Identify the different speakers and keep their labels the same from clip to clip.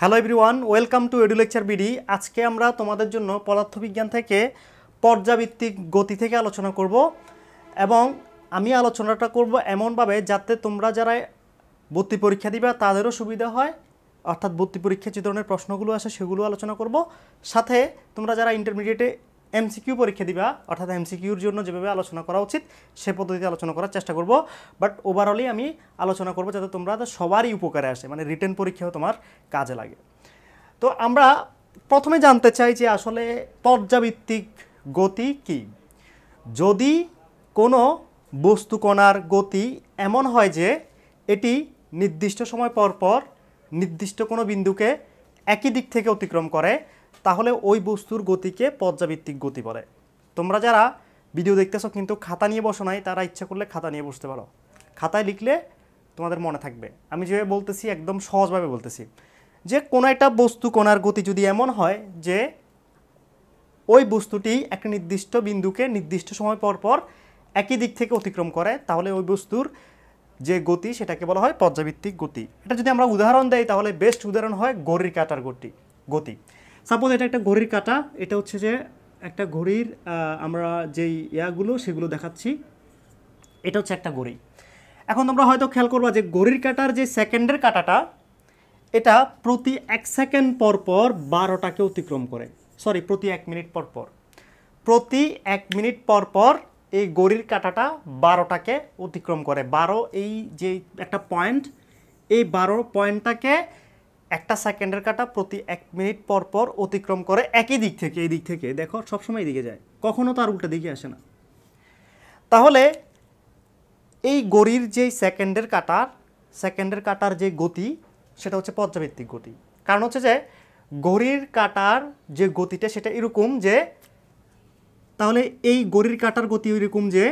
Speaker 1: hello everyone welcome to edu lecture BD আজকে আমরা তোমাদের জন্য পদার্থবিজ্ঞান থেকে পর্যাবৃত্তিক গতি থেকে আলোচনা করব এবং আমি আলোচনাটা করব এমনভাবে যাতে তোমরা যারা ভর্তি পরীক্ষা দিবে তাদেরও সুবিধা হয় অর্থাৎ ভর্তি পরীক্ষা যে ধরনের প্রশ্নগুলো আছে সেগুলো আলোচনা করব সাথে তোমরা যারা ইন্টারমিডিয়েটে এমসিকিউ পরীক্ষা দিবা অর্থাৎ এমসিকিউর জন্য যেভাবে আলোচনা করা উচিত সে পদ্ধতিতে আলোচনা করার চেষ্টা করব বাট ওভারঅলই আমি আলোচনা করব যাতে তোমরা সবারই উপকারে আসে মানে রিটার্ন পরীক্ষাও তোমার কাজে লাগে তো আমরা প্রথমে জানতে চাই যে আসলে পর্যাবৃত্তিক গতি কি যদি কোনো বস্তুকণার গতি এমন হয় যে এটি নির্দিষ্ট সময় পর পর নির্দিষ্ট কোনো বিন্দুকে একই দিক থেকে অতিক্রম করে তাহলে ওই বস্তুর গতিকে পর্যাবৃত্তিক গতি বলে তোমরা যারা ভিডিও দেখতেছো কিন্তু খাতা নিয়ে বসো নাই তারা ইচ্ছা করলে খাতা নিয়ে বসতে পারো খাতায় লিখলে তোমাদের মনে থাকবে আমি যেভাবে বলতেছি একদম সহজভাবে বলতেছি যে কোনো একটা বস্তু কোনার গতি যদি এমন হয় যে ওই বস্তুটি একটি নির্দিষ্ট বিন্দুকে নির্দিষ্ট সময় পর পর একই দিক থেকে অতিক্রম করে তাহলে ওই বস্তুর যে গতি সেটাকে বলা হয় পর্যাবৃত্তিক গতি এটা যদি আমরা উদাহরণ দেই তাহলে বেস্ট উদাহরণ হয় গরির কাটার গতি গতি সাপোজ এটা একটা ঘড়ির কাটা এটা হচ্ছে যে একটা ঘড়ির আমরা যেই ইয়াগুলো সেগুলো দেখাচ্ছি এটা হচ্ছে একটা ঘড়ি এখন তোমরা হয়তো খেয়াল করবা যে ঘড়ির কাটার যে সেকেন্ডের কাটাটা এটা প্রতি এক সেকেন্ড পর পর বারোটাকে অতিক্রম করে সরি প্রতি এক মিনিট পর পর প্রতি এক মিনিট পর পর এই গড়ির কাঁটাটা বারোটাকে অতিক্রম করে বারো এই যে একটা পয়েন্ট এই বারো পয়েন্টটাকে একটা সেকেন্ডের কাটা প্রতি এক মিনিট পর পর অতিক্রম করে একই দিক থেকে এই দিক থেকে দেখো সবসময় এদিকে যায় কখনও তার উল্টা দিকে আসে না তাহলে এই গড়ির যে সেকেন্ডের কাটার সেকেন্ডের কাটার যে গতি সেটা হচ্ছে পর্যাবৃত্তিক গতি কারণ হচ্ছে যে গড়ির কাটার যে গতিটা সেটা এরকম যে তাহলে এই গড়ির কাটার গতি এরকম যে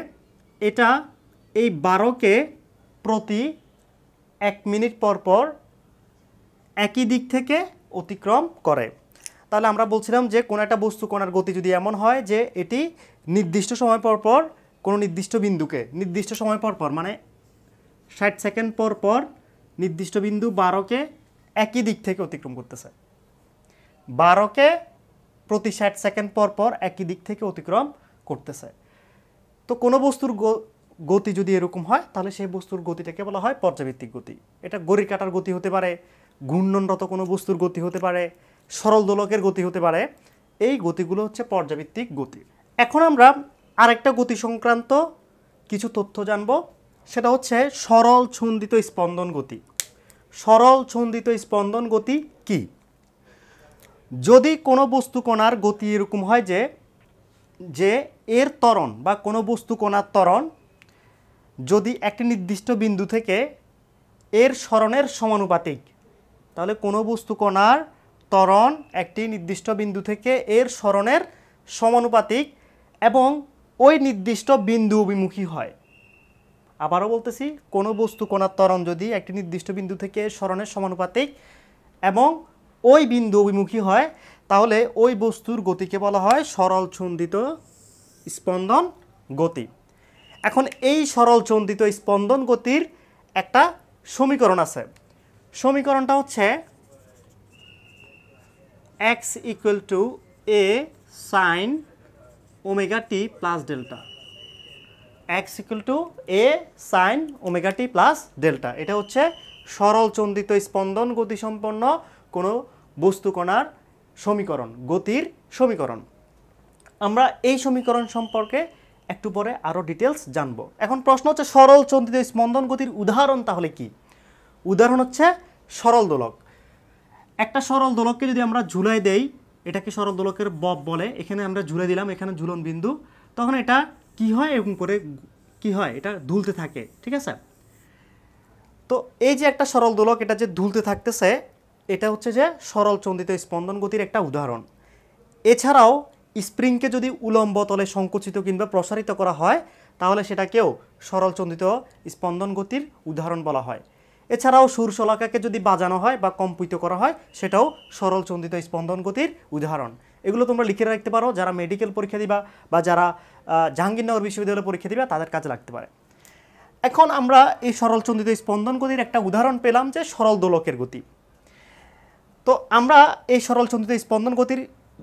Speaker 1: এটা এই বারোকে প্রতি এক মিনিট পর পর একই দিক থেকে অতিক্রম করে তাহলে আমরা বলছিলাম যে কোনো একটা বস্তু কোনার গতি যদি এমন হয় যে এটি নির্দিষ্ট সময় পর পর কোনো নির্দিষ্ট বিন্দুকে নির্দিষ্ট সময় পর পর মানে ষাট সেকেন্ড পর পর নির্দিষ্ট বিন্দু বারোকে একই দিক থেকে অতিক্রম করতেছে বারোকে প্রতি ষাট সেকেন্ড পর পর একই দিক থেকে অতিক্রম করতেছে তো কোনো বস্তুর গতি যদি এরকম হয় তাহলে সেই বস্তুর গতিটাকে বলা হয় পর্যাবৃত্তিক গতি এটা গড়ি কাটার গতি হতে পারে ঘূর্ণনরত কোনো বস্তুর গতি হতে পারে সরল দোলকের গতি হতে পারে এই গতিগুলো হচ্ছে পর্যাবৃত্তিক গতি এখন আমরা আরেকটা গতি সংক্রান্ত কিছু তথ্য জানব সেটা হচ্ছে সরল ছন্দিত স্পন্দন গতি সরল ছন্দিত স্পন্দন গতি কি যদি কোনো বস্তু কণার গতি এরকম হয় যে যে এর ত্বরণ বা কোনো বস্তু কণার ত্বরণ যদি একটি নির্দিষ্ট বিন্দু থেকে এর স্মরণের সমানুপাতিক তাহলে কোনো বস্তু কণার ত্বরণ একটি নির্দিষ্ট বিন্দু থেকে এর স্মরণের সমানুপাতিক এবং ওই নির্দিষ্ট বিন্দু অভিমুখী হয় আবারও বলতেছি কোনো বস্তু কণার ত্বরণ যদি একটি নির্দিষ্ট বিন্দু থেকে এর স্মরণের সমানুপাতিক এবং ওই বিন্দু অভিমুখী হয় তাহলে ওই বস্তুর গতিকে বলা হয় সরল ছন্দিত স্পন্দন গতি এখন এই সরল ছন্দিত স্পন্দন গতির একটা সমীকরণ আছে সমীকরণটা হচ্ছে x equal to A sine omega t plus delta x equal to A sine omega t plus delta এটা হচ্ছে সরল চন্দিত স্পন্দন গতিসম্পন্ন কোনো বস্তুকণার সমীকরণ গতির সমীকরণ আমরা এই সমীকরণ সম্পর্কে একটু পরে আরও ডিটেলস জানব এখন প্রশ্ন হচ্ছে সরল চন্দিত স্পন্দন গতির উদাহরণ তাহলে কী উদাহরণ হচ্ছে সরল দোলক একটা সরল দোলককে যদি আমরা ঝুলাই দেই এটাকে সরল দোলকের বব বলে এখানে আমরা ঝুলে দিলাম এখানে ঝুলন বিন্দু তখন এটা কি হয় এরকম করে কি হয় এটা ধুলতে থাকে ঠিক আছে তো এই যে একটা সরল দোলক এটা যে ধুলতে থাকতেছে এটা হচ্ছে যে সরল চন্দিত স্পন্দন গতির একটা উদাহরণ এছাড়াও স্প্রিংকে যদি উলম্ব তলে সংকুচিত কিংবা প্রসারিত করা হয় তাহলে সেটাকেও সরল চন্দিত স্পন্দন গতির উদাহরণ বলা হয় এছাড়াও সুর শলাকাকে যদি বাজানো হয় বা কম্পিত করা হয় সেটাও সরল চন্দিত স্পন্দন গতির উদাহরণ এগুলো তোমরা লিখে রাখতে পারো যারা মেডিকেল পরীক্ষা দিবা বা যারা জাহাঙ্গীরনগর বিশ্ববিদ্যালয়ে পরীক্ষা দিবা তাদের কাজে লাগতে পারে এখন আমরা এই সরল চন্দিত স্পন্দন গতির একটা উদাহরণ পেলাম যে সরল দোলকের গতি তো আমরা এই সরল চন্দিত স্পন্দন গতির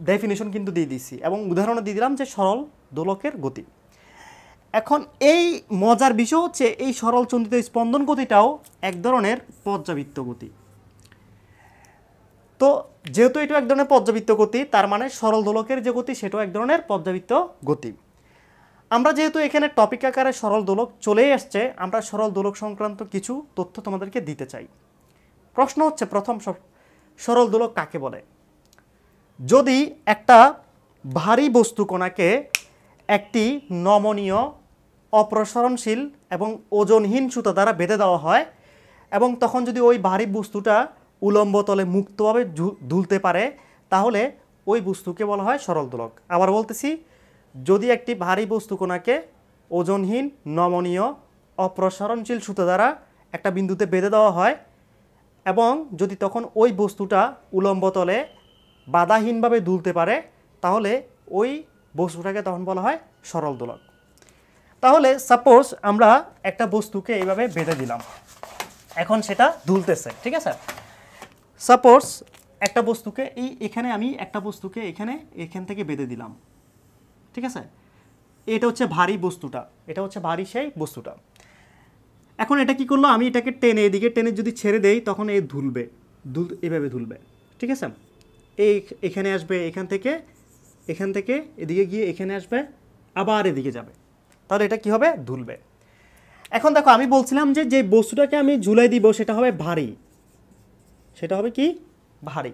Speaker 1: ডেফিনেশন কিন্তু দিয়ে দিছি এবং উদাহরণ দিয়ে দিলাম যে সরল দোলকের গতি এখন এই মজার বিষয় হচ্ছে এই সরল চন্দিত স্পন্দন গতিটাও এক ধরনের পর্যাবৃত্ত গতি তো যেহেতু এটা এক ধরনের পর্যাবৃত্ত গতি তার মানে সরল দোলকের যে গতি সেটাও এক ধরনের পর্যাবৃত্ত গতি আমরা যেহেতু এখানে টপিক আকারে সরল দোলক চলেই আসছে আমরা সরল দোলক সংক্রান্ত কিছু তথ্য তোমাদেরকে দিতে চাই প্রশ্ন হচ্ছে প্রথম সরল দোলক কাকে বলে যদি একটা ভারী বস্তু একটি নমনীয় অপ্রসরণশীল এবং ওজনহীন সুতা দ্বারা বেঁধে দেওয়া হয় এবং তখন যদি ওই ভারী বস্তুটা উলম্ব তলে মুক্তভাবে ধুলতে পারে তাহলে ওই বস্তুকে বলা হয় সরল দোলক আবার বলতেছি যদি একটি ভারী বস্তু কোনাকে ওজনহীন নমনীয় অপ্রসারণশীল সুতা দ্বারা একটা বিন্দুতে বেঁধে দেওয়া হয় এবং যদি তখন ওই বস্তুটা উলম্ব তলে বাধাহীনভাবে দুলতে পারে তাহলে ওই বস্তুটাকে তখন বলা হয় সরল দোলক তাহলে সাপোজ আমরা একটা বস্তুকে এইভাবে বেঁধে দিলাম এখন সেটা দুলতেছে ঠিক আছে সাপোজ একটা বস্তুকে এই এখানে আমি একটা বস্তুকে এখানে এখান থেকে বেঁধে দিলাম ঠিক আছে এটা হচ্ছে ভারী বস্তুটা এটা হচ্ছে ভারী সেই বস্তুটা এখন এটা কি করলো আমি এটাকে টেনে এদিকে টেনে যদি ছেড়ে দেই তখন এ ধুলবে ধুল এভাবে ধুলবে ঠিক আছে এই এখানে আসবে এখান থেকে এখান থেকে এদিকে গিয়ে এখানে আসবে আবার এদিকে যাবে তাহলে এটা কি হবে দুলবে এখন দেখো আমি বলছিলাম যে যে বস্তুটাকে আমি ঝুলাই দিব সেটা হবে ভারী সেটা হবে কি ভারী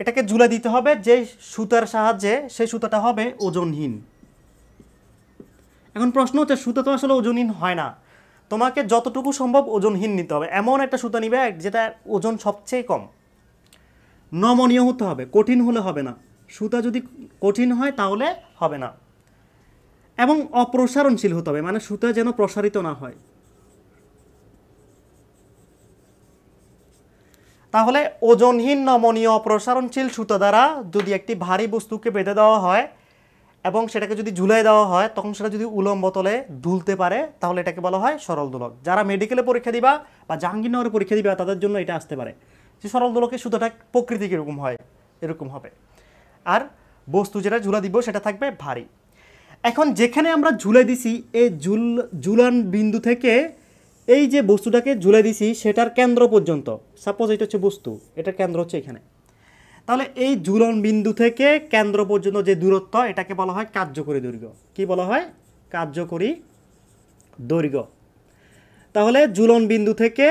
Speaker 1: এটাকে ঝুলাই দিতে হবে যে সুতার সাহায্যে সেই সুতাটা হবে ওজনহীন এখন প্রশ্ন হচ্ছে সুতা তো আসলে ওজনহীন হয় না তোমাকে যতটুকু সম্ভব ওজনহীন নিতে হবে এমন একটা সুতা নিবে যেটা ওজন সবচেয়ে কম নমনীয় হতে হবে কঠিন হলে হবে না সুতা যদি কঠিন হয় তাহলে হবে না এবং অপ্রসারণশীল হতে হবে মানে সুতা যেন প্রসারিত না হয় তাহলে ওজনহীন নমনীয় অপ্রসারণশীল সুতা দ্বারা যদি একটি ভারী বস্তুকে বেঁধে দেওয়া হয় এবং সেটাকে যদি ঝুলাই দেওয়া হয় তখন সেটা যদি উলম্ব তলে দুলতে পারে তাহলে এটাকে বলা হয় সরল দোলক যারা মেডিকেলে পরীক্ষা দিবা বা জাহাঙ্গীরনগরে পরীক্ষা দিবা তাদের জন্য এটা আসতে পারে যে সরল দোলকের সুতোটা প্রকৃতি কীরকম হয় এরকম হবে আর বস্তু যেটা ঝুলা দিব সেটা থাকবে ভারী এখন যেখানে আমরা ঝুলে দিছি এই ঝুল ঝুলান বিন্দু থেকে এই যে বস্তুটাকে ঝুলে দিছি সেটার কেন্দ্র পর্যন্ত সাপোজ এটা হচ্ছে বস্তু এটার কেন্দ্র হচ্ছে এখানে তাহলে এই ঝুলন বিন্দু থেকে কেন্দ্র পর্যন্ত যে দূরত্ব এটাকে বলা হয় কার্যকরী দৈর্ঘ্য কি বলা হয় কার্যকরী দৈর্ঘ্য তাহলে ঝুলন বিন্দু থেকে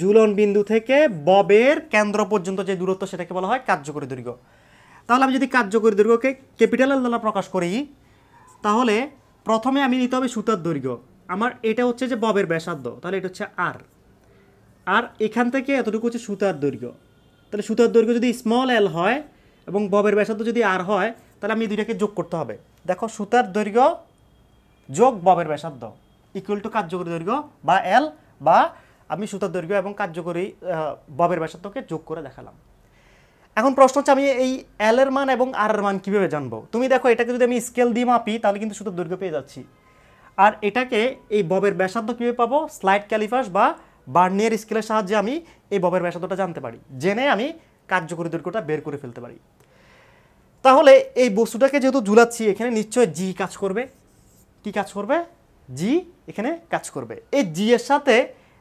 Speaker 1: ঝুলন বিন্দু থেকে ববের কেন্দ্র পর্যন্ত যে দূরত্ব সেটাকে বলা হয় কার্যকরী দৈর্ঘ্য তাহলে আমি যদি কার্যকরী দৈর্ঘ্যকে ক্যাপিটাল দ্বারা প্রকাশ করি তাহলে প্রথমে আমি নিতে হবে সুতার দৈর্ঘ্য আমার এটা হচ্ছে যে ববের ব্যাসার্ধ তাহলে এটা হচ্ছে আর আর এখান থেকে এতটুকু হচ্ছে সুতার দৈর্ঘ্য তাহলে সুতার দৈর্ঘ্য যদি স্মল এল হয় এবং ববের ব্যাসার্ধ যদি আর হয় তাহলে আমি দুইটাকে যোগ করতে হবে দেখো সুতার দৈর্ঘ্য যোগ ববের ব্যাসার্ধ ইকুয়াল টু কার্যকরী দৈর্ঘ্য বা এল বা আমি সুতার দৈর্ঘ্য এবং কার্যকরী ববের ব্যাসার্ধকে যোগ করে দেখালাম এখন প্রশ্ন হচ্ছে আমি এই এল এর মান এবং আর এর মান কীভাবে জানবো তুমি দেখো এটাকে যদি আমি স্কেল দিয়ে মাপি তাহলে কিন্তু শুধু দৈর্ঘ্য পেয়ে যাচ্ছি আর এটাকে এই ববের ব্যাসার্ধ কীভাবে পাবো স্লাইড ক্যালিফাস বা বার্নিয়ার স্কেলের সাহায্যে আমি এই ববের ব্যাসার্ধটা জানতে পারি জেনে আমি কার্যকরী দৈর্ঘ্যটা বের করে ফেলতে পারি তাহলে এই বস্তুটাকে যেহেতু ঝুলাচ্ছি এখানে নিশ্চয় জি কাজ করবে কি কাজ করবে জি এখানে কাজ করবে এই জি এর সাথে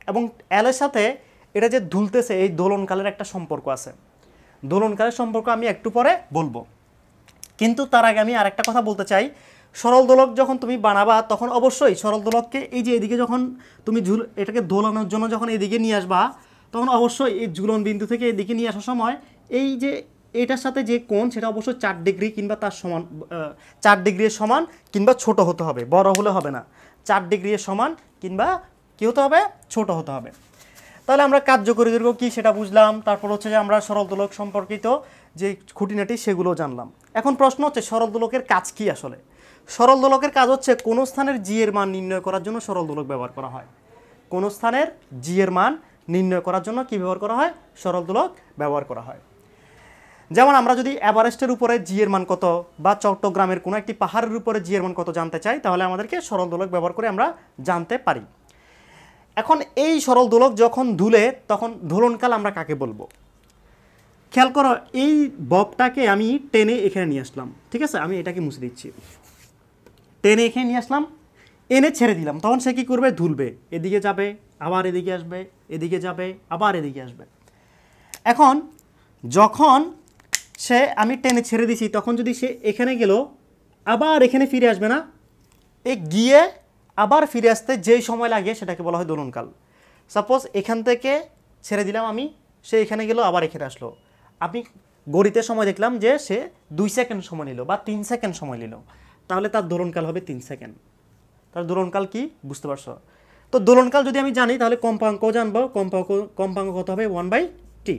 Speaker 1: এবং এল এর সাথে এটা যে ধুলতেছে এই দোলনকালের একটা সম্পর্ক আছে দোলনকারের সম্পর্ক আমি একটু পরে বলবো কিন্তু তার আগে আমি আরেকটা কথা বলতে চাই সরল দোলক যখন তুমি বানাবা তখন অবশ্যই সরল দোলককে এই যে এদিকে যখন তুমি ঝুল এটাকে দোলানোর জন্য যখন এদিকে নিয়ে আসবা তখন অবশ্যই এই ঝুলন বিন্দু থেকে এদিকে নিয়ে আসার সময় এই যে এটার সাথে যে কোণ সেটা অবশ্যই চার ডিগ্রি কিংবা তার সমান চার ডিগ্রির সমান কিংবা ছোট হতে হবে বড় হলে হবে না চার ডিগ্রির সমান কিংবা কী হতে হবে ছোট হতে হবে তাহলে আমরা কার্যকরী দীর্ঘ কী সেটা বুঝলাম তারপর হচ্ছে যে আমরা সরল দোলক সম্পর্কিত যে খুঁটিনাটি সেগুলো জানলাম এখন প্রশ্ন হচ্ছে সরল দোলকের কাজ কি আসলে সরল দোলকের কাজ হচ্ছে কোনো স্থানের জি এর মান নির্ণয় করার জন্য সরল দোলক ব্যবহার করা হয় কোনো স্থানের জি এর মান নির্ণয় করার জন্য কি ব্যবহার করা হয় সরল দোলক ব্যবহার করা হয় যেমন আমরা যদি এভারেস্টের উপরে জি এর মান কত বা চট্টগ্রামের কোনো একটি পাহাড়ের উপরে জি এর মান কত জানতে চাই তাহলে আমাদেরকে সরল দোলক ব্যবহার করে আমরা জানতে পারি এখন এই সরল দোলক যখন ধুলে তখন ধুলনকাল আমরা কাকে বলবো খেয়াল করো এই ববটাকে আমি টেনে এখানে নিয়ে আসলাম ঠিক আছে আমি এটাকে মুছে দিচ্ছি টেনে এখানে নিয়ে আসলাম এনে ছেড়ে দিলাম তখন সে কী করবে ধুলবে এদিকে যাবে আবার এদিকে আসবে এদিকে যাবে আবার এদিকে আসবে এখন যখন সে আমি টেনে ছেড়ে দিছি তখন যদি সে এখানে গেল আবার এখানে ফিরে আসবে না এ গিয়ে আবার ফিরে আসতে যেই সময় লাগে সেটাকে বলা হয় দোলনকাল সাপোজ এখান থেকে ছেড়ে দিলাম আমি সে এখানে গেল আবার এখানে আসলো আমি গড়িতে সময় দেখলাম যে সে দুই সেকেন্ড সময় নিল বা তিন সেকেন্ড সময় নিল তাহলে তার দোলনকাল হবে তিন সেকেন্ড তার দোলনকাল কি বুঝতে পারছো তো দোলনকাল যদি আমি জানি তাহলে কম্পাঙ্ক জানবো কম্পাঙ্ক কম্পাঙ্ক কত হবে ওয়ান বাই টি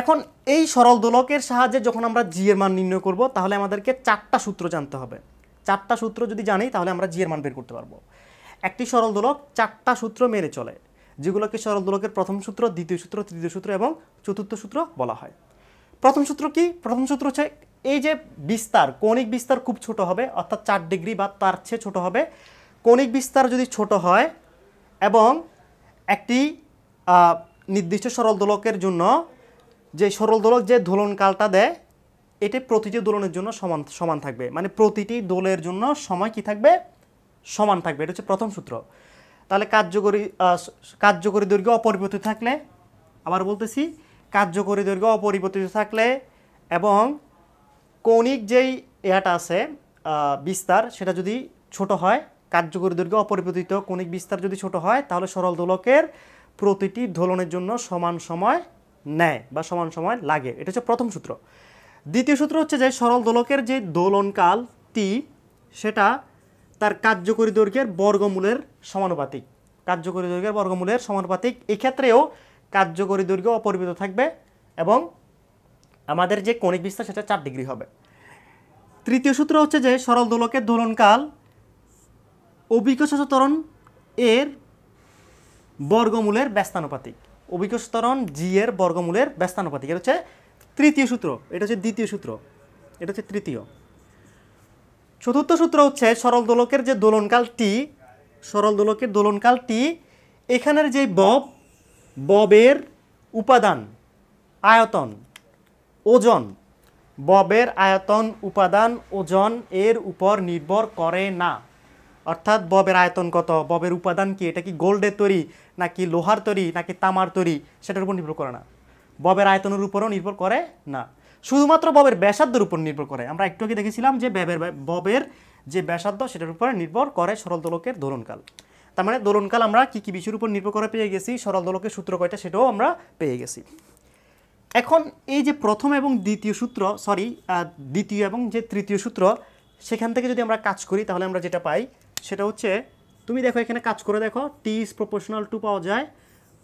Speaker 1: এখন এই সরল দোলকের সাহায্যে যখন আমরা জি এর মান নির্ণয় করব তাহলে আমাদেরকে চারটা সূত্র জানতে হবে চারটা সূত্র যদি জানি তাহলে আমরা জি এর মান বের করতে পারবো একটি সরল দোলক চারটা সূত্র মেনে চলে যেগুলোকে সরল দোলকের প্রথম সূত্র দ্বিতীয় সূত্র তৃতীয় সূত্র এবং চতুর্থ সূত্র বলা হয় প্রথম সূত্র কি প্রথম সূত্র হচ্ছে এই যে বিস্তার কৌণিক বিস্তার খুব ছোট হবে অর্থাৎ চার ডিগ্রি বা তার চেয়ে ছোট হবে কৌণিক বিস্তার যদি ছোট হয় এবং একটি নির্দিষ্ট সরল দোলকের জন্য যে সরল দোলক যে দোলনকালটা দেয় এটি প্রতিটি দোলনের জন্য সমান সমান থাকবে মানে প্রতিটি দোলের জন্য সময় কি থাকবে সমান থাকবে এটা হচ্ছে প্রথম সূত্র তাহলে কার্যকরী কার্যকরী দৈর্ঘ্য অপরিবর্তিত থাকলে আবার বলতেছি কার্যকরী দৈর্ঘ্য অপরিবর্তিত থাকলে এবং কৌণিক যেই ইয়াটা আছে বিস্তার সেটা যদি ছোট হয় কার্যকরী দৈর্ঘ্য অপরিবর্তিত কৌণিক বিস্তার যদি ছোট হয় তাহলে সরল দোলকের প্রতিটি দোলনের জন্য সমান সময় নেয় বা সমান সময় লাগে এটা হচ্ছে প্রথম সূত্র দ্বিতীয় সূত্র হচ্ছে যে সরল দোলকের যে দোলনকাল টি সেটা তার কার্যকরী দৈর্ঘ্যের বর্গমূলের সমানুপাতিক কার্যকরী দৈর্ঘ্যের বর্গমূলের সমানুপাতিক এক্ষেত্রেও কার্যকরী দৈর্ঘ্য অপরিমিত থাকবে এবং আমাদের যে কণিক বিস্তার সেটা চার ডিগ্রি হবে তৃতীয় সূত্র হচ্ছে যে সরল দোলকের দোলনকাল অভিজ্ঞতরণ এর বর্গমূলের ব্যস্তানুপাতিক অভিজ্ঞতরণ জি এর বর্গমূলের ব্যস্তানুপাতিক এটা হচ্ছে তৃতীয় সূত্র এটা হচ্ছে দ্বিতীয় সূত্র এটা হচ্ছে তৃতীয় চতুর্থ সূত্র হচ্ছে সরল দোলকের যে দোলনকাল টি সরল দোলকের দোলনকাল টি এখানের যে বব ববের উপাদান আয়তন ওজন ববের আয়তন উপাদান ওজন এর উপর নির্ভর করে না অর্থাৎ ববের আয়তন কত ববের উপাদান কি এটা কি গোল্ডের তৈরি নাকি লোহার তৈরি নাকি তামার তৈরি সেটার উপর নির্ভর করে না ববের আয়তনের উপরেও নির্ভর করে না শুধুমাত্র ববের ব্যাসার্ধের উপর নির্ভর করে আমরা একটু আগে দেখেছিলাম যে ব্যাবের ববের যে ব্যাসার্ধ সেটার উপরে নির্ভর করে সরল দোলকের দোলনকাল তার মানে দোলনকাল আমরা কী কী বিষয়ের উপর নির্ভর করে পেয়ে গেছি সরল দোলকের সূত্র কয়টা সেটাও আমরা পেয়ে গেছি এখন এই যে প্রথম এবং দ্বিতীয় সূত্র সরি দ্বিতীয় এবং যে তৃতীয় সূত্র সেখান থেকে যদি আমরা কাজ করি তাহলে আমরা যেটা পাই সেটা হচ্ছে তুমি দেখো এখানে কাজ করে দেখো টি ইজ প্রপোর্শনাল টু পাওয়া যায়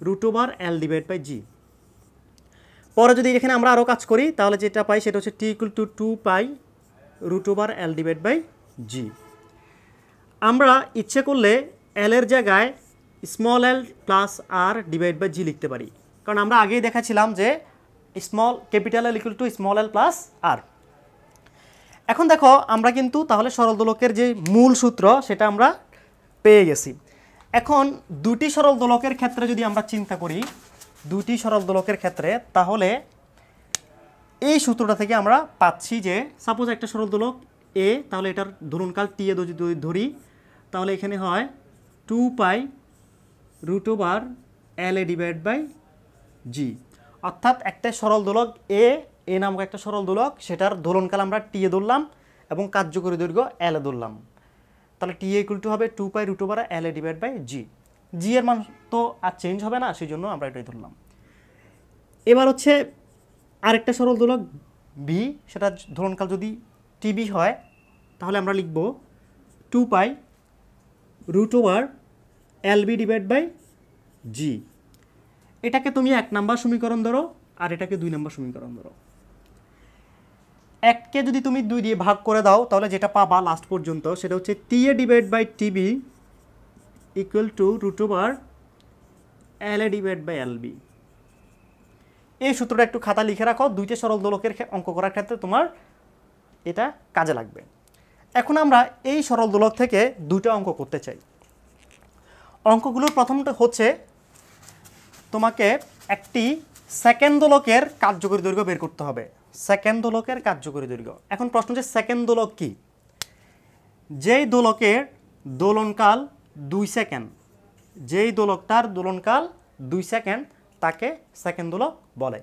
Speaker 1: root over L divide by G পরে যদি এখানে আমরা আরও কাজ করি তাহলে যেটা পাই সেটা হচ্ছে T equal to two pi root over L divide by G আমরা ইচ্ছে করলে এলের জায়গায় small L plus R divide by G লিখতে পারি কারণ আমরা আগেই দেখাছিলাম যে small capital L equal to small L plus R এখন দেখো আমরা কিন্তু তাহলে সরল দোলকের যে মূল সূত্র সেটা আমরা পেয়ে গেছি এখন দুটি সরল দোলকের ক্ষেত্রে যদি আমরা চিন্তা করি দুটি সরল দোলকের ক্ষেত্রে তাহলে এই সূত্রটা থেকে আমরা পাচ্ছি যে সাপোজ একটা সরল দোলক এ তাহলে এটার ধরুনকাল টি এ ধরি তাহলে এখানে হয় two pi root over L A divide by G অর্থাৎ একটা সরল দোলক এ এ নামক একটা সরল দোলক সেটার দোলনকাল আমরা টি এ ধরলাম এবং কার্যকরী দৈর্ঘ্য এল এ ধরলাম তাহলে টি এ ইকুয়াল টু হবে two pi root over L A divide by G G এর মান তো আর চেঞ্জ হবে না সেই জন্য আমরা এটাই ধরলাম এবার হচ্ছে আরেকটা সরল দোলক বি সেটা ধরনকাল যদি টিবি হয় তাহলে আমরা লিখব two pi root over L B divide by G এটাকে তুমি এক নাম্বার সমীকরণ ধরো আর এটাকে দুই নাম্বার সমীকরণ ধরো এককে যদি তুমি দুই দিয়ে ভাগ করে দাও তাহলে যেটা পাবা লাস্ট পর্যন্ত সেটা হচ্ছে T A divide by TB equal to root over LA divided by LB এই সূত্রটা একটু খাতা লিখে রাখো দুইটা সরল দোলকের অঙ্ক করার ক্ষেত্রে তোমার এটা কাজে লাগবে এখন আমরা এই সরল দোলক থেকে দুইটা অঙ্ক করতে চাই অঙ্কগুলোর প্রথমটা হচ্ছে তোমাকে একটি সেকেন্ড দোলকের কার্যকরী দৈর্ঘ্য বের করতে হবে সেকেন্ড দোলকের কার্যকরী দৈর্ঘ্য এখন প্রশ্ন হচ্ছে সেকেন্ড দোলক কী যেই দোলকের দোলনকাল দুই সেকেন্ড যেই দোলক তার দোলনকাল দুই সেকেন্ড তাকে সেকেন্ড দোলক বলে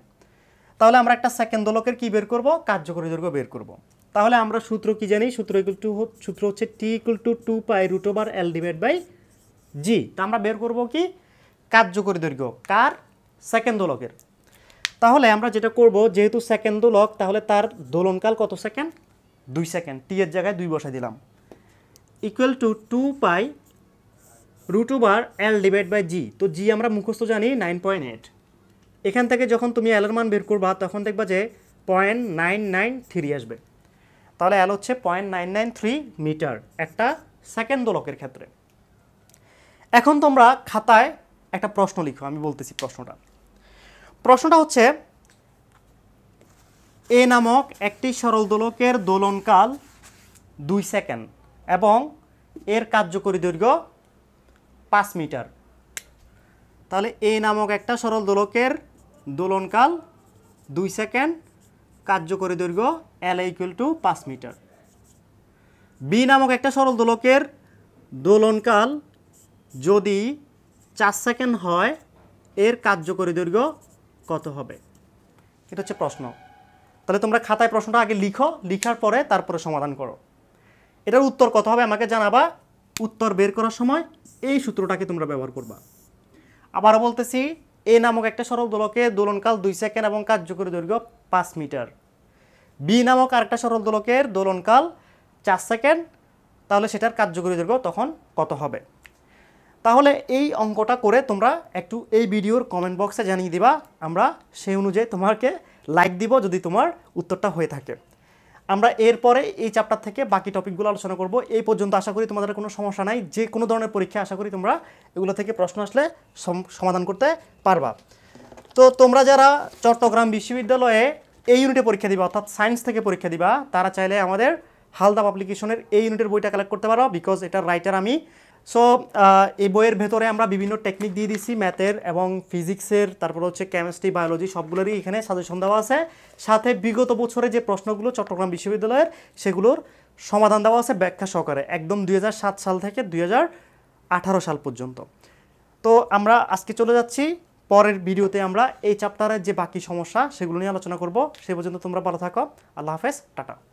Speaker 1: তাহলে আমরা একটা সেকেন্ড দোলকের কি বের করব কার্যকরী দৈর্ঘ্য বের করব তাহলে আমরা সূত্র কি জানি সূত্র ইকুল টু সূত্র হচ্ছে T equal to two pi root over L divide by g তা আমরা বের করব কি কার্যকরী দৈর্ঘ্য কার সেকেন্ড দোলকের তাহলে আমরা যেটা করব যেহেতু সেকেন্ড দোলক তাহলে তার দোলনকাল কত সেকেন্ড দুই সেকেন্ড টি এর জায়গায় দুই বসে দিলাম equal to two pi root over L divide by g তো জি আমরা মুখস্থ জানি নাইন পয়েন্ট এইট এখান থেকে যখন তুমি এলের মান বের করবা তখন দেখবা যে পয়েন্ট নাইন নাইন থ্রি আসবে তাহলে এল হচ্ছে point nine nine three metre একটা সেকেন্ড দোলকের ক্ষেত্রে এখন তোমরা খাতায় একটা প্রশ্ন লিখো আমি বলতেছি প্রশ্নটা প্রশ্নটা হচ্ছে এ নামক একটি সরল দোলকের দোলনকাল দুই সেকেন্ড এবং এর কার্যকরী দৈর্ঘ্য পাঁচ মিটার তাহলে এ নামক একটা সরল দোলকের দোলনকাল দুই সেকেন্ড কার্যকরী দৈর্ঘ্য এল ইকুয়াল টু পাঁচ মিটার বি নামক একটা সরল দোলকের দোলনকাল যদি চার সেকেন্ড হয় এর কার্যকরী দৈর্ঘ্য কত হবে এটা হচ্ছে প্রশ্ন তাহলে তোমরা খাতায় প্রশ্নটা আগে লিখো লিখার পরে তারপরে সমাধান করো এটার উত্তর কত হবে আমাকে জানাবা উত্তর বের করার সময় এই সূত্রটাকে তোমরা ব্যবহার করবা আবার বলতেছি এ নামক একটা সরল দোলকে দোলনকাল দুই সেকেন্ড এবং কার্যকরী দৈর্ঘ্য পাঁচ মিটার বি নামক আরেকটা সরল দোলকের দোলনকাল চার সেকেন্ড তাহলে সেটার কার্যকরী দৈর্ঘ্য তখন কত হবে তাহলে এই অঙ্কটা করে তোমরা একটু এই ভিডিওর কমেন্ট বক্সে জানিয়ে দিবা আমরা সেই অনুযায়ী তোমাকে লাইক দিব যদি তোমার উত্তরটা হয়ে থাকে আমরা এরপরে এই চ্যাপ্টার থেকে বাকি টপিকগুলো আলোচনা করব এই পর্যন্ত আশা করি তোমাদের কোনো সমস্যা নাই যে কোনো ধরনের পরীক্ষা আশা করি তোমরা এগুলো থেকে প্রশ্ন আসলে সমাধান করতে পারবা তো তোমরা যারা চট্টগ্রাম বিশ্ববিদ্যালয়ে এই ইউনিটে পরীক্ষা দিবা অর্থাৎ সায়েন্স থেকে পরীক্ষা দিবা তারা চাইলে আমাদের হালদা পাবলিকেশনের এই ইউনিটের বইটা কালেক্ট করতে পারো বিকজ এটা রাইটার আমি সো এই বইয়ের ভেতরে আমরা বিভিন্ন টেকনিক দিয়ে দিচ্ছি ম্যাথের এবং ফিজিক্সের তারপর হচ্ছে কেমিস্ট্রি বায়োলজি সবগুলোরই এখানে সাজেশন দেওয়া আছে সাথে বিগত বছরে যে প্রশ্নগুলো চট্টগ্রাম বিশ্ববিদ্যালয়ের সেগুলোর সমাধান দেওয়া আছে ব্যাখ্যা সহকারে একদম দুই সাল থেকে দুই সাল পর্যন্ত তো আমরা আজকে চলে যাচ্ছি পরের ভিডিওতে আমরা এই চ্যাপ্টারের যে বাকি সমস্যা সেগুলো নিয়ে আলোচনা করব সে পর্যন্ত তোমরা ভালো থাকো আল্লাহ হাফেজ টাটা